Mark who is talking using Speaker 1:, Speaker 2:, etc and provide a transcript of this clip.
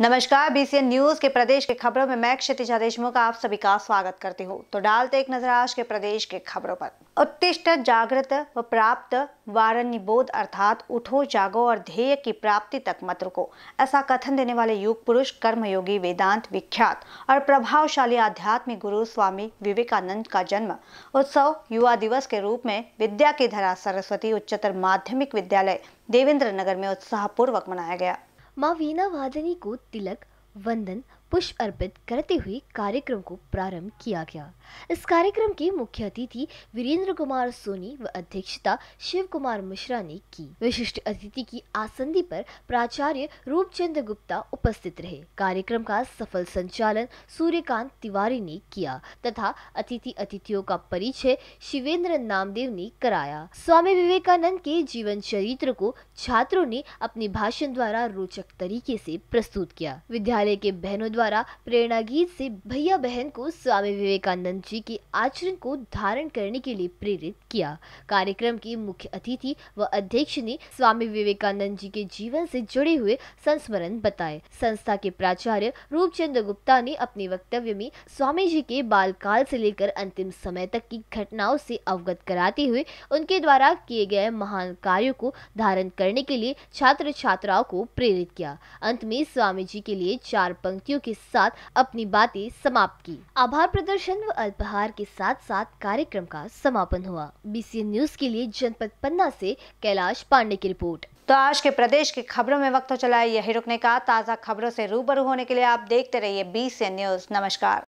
Speaker 1: नमस्कार BCN news के प्रदेश के खबरों में मैं क्षतिजा देशमुख आप सभी का स्वागत करती हूँ तो डालते एक नजर आज के प्रदेश के खबरों पर उत्तिष्ट जागृत व प्राप्त वारण्य बोध अर्थात उठो जागो और ध्येय की प्राप्ति तक मत रुको ऐसा कथन देने वाले युग पुरुष कर्मयोगी वेदांत विख्यात और प्रभावशाली आध्यात्मिक गुरु स्वामी विवेकानंद का जन्म उत्सव युवा दिवस के रूप में विद्या की धरा सरस्वती उच्चतर माध्यमिक विद्यालय देवेंद्र नगर में उत्साहपूर्वक मनाया गया माँ वीणा वादनी को तिलक वंदन
Speaker 2: पुष्प अर्पित करते हुए कार्यक्रम को प्रारंभ किया गया इस कार्यक्रम के मुख्य अतिथि वीरेंद्र कुमार सोनी व अध्यक्षता शिव कुमार मिश्रा ने की विशिष्ट अतिथि की आसंदी पर प्राचार्य रूपचंद गुप्ता उपस्थित रहे कार्यक्रम का सफल संचालन सूर्यकांत तिवारी ने किया तथा अतिथि अतिथियों का परिचय शिवेंद्र नामदेव ने कराया स्वामी विवेकानंद के जीवन चरित्र को छात्रों ने अपने भाषण द्वारा रोचक तरीके से प्रस्तुत किया विद्यालय के बहनों द्वारा प्रेरणा गीत से भैया बहन को स्वामी विवेकानंद जी के आचरण को धारण करने के लिए प्रेरित किया कार्यक्रम के मुख्य अतिथि व अध्यक्ष ने स्वामी विवेकानंद जी के जीवन से जुड़े हुए संस्मरण बताए संस्था के प्राचार्य रूपचंद्र गुप्ता ने अपने वक्तव्य में स्वामी जी के बालकाल से लेकर अंतिम समय तक की घटनाओं से अवगत कराते हुए उनके द्वारा किए गए महान कार्यों को धारण करने के लिए छात्र छात्राओं को प्रेरित किया अंत में स्वामी जी के लिए चार पंक्तियों के साथ अपनी बातें समाप्त की आभार प्रदर्शन व अल्पहार के साथ साथ कार्यक्रम का समापन हुआ बीसी न्यूज के लिए जनपद पन्ना से कैलाश पांडे की रिपोर्ट
Speaker 1: तो आज के प्रदेश की खबरों में वक्त हो तो चला है यही रुकने का ताज़ा खबरों से रूबरू होने के लिए आप देखते रहिए बीसीएन न्यूज़ नमस्कार